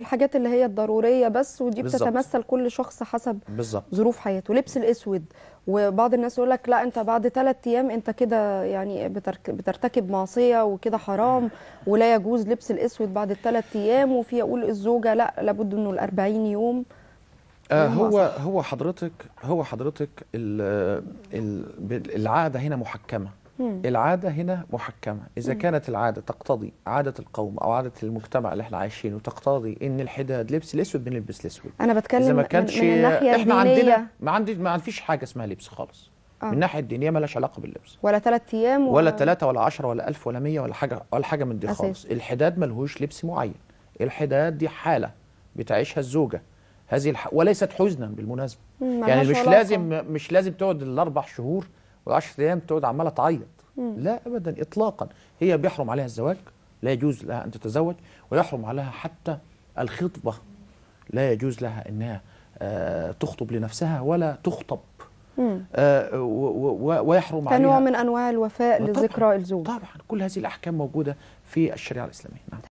الحاجات اللي هي الضروريه بس ودي بالزبط. بتتمثل كل شخص حسب بالزبط. ظروف حياته لبس الاسود وبعض الناس يقول لك لا انت بعد ثلاث ايام انت كده يعني بترتكب معصيه وكده حرام ولا يجوز لبس الاسود بعد الثلاث ايام وفي يقول الزوجه لا لابد انه ال 40 يوم آه هو هو حضرتك هو حضرتك الـ الـ العاده هنا محكمه العادة هنا محكمة إذا كانت العادة تقتضي عادة القوم أو عادة المجتمع اللي احنا عايشينه تقتضي إن الحداد لبس الأسود بنلبس الأسود أنا بتكلم إذا ما كانش من الناحية احنا الدينية. عندنا ما عندي ما فيش حاجة اسمها لبس خالص آه. من الناحية الدينية مالهاش علاقة باللبس ولا ثلاث أيام و... ولا ثلاثة ولا عشرة ولا ألف ولا مية ولا حاجة ولا حاجة من دي خالص الحداد ملهوش لبس معين الحداد دي حالة بتعيشها الزوجة هذه الح... وليست حزنا بالمناسبه يعني مش لازم مش لازم تقعد الاربع شهور وال10 ايام تقعد عماله تعيط لا ابدا اطلاقا هي بيحرم عليها الزواج لا يجوز لها ان تتزوج ويحرم عليها حتى الخطبه لا يجوز لها انها آه، تخطب لنفسها ولا تخطب آه، ويحرم عليها كنوع من انواع الوفاء لذكرى الزوج طبعا كل هذه الاحكام موجوده في الشريعه الاسلاميه نعم.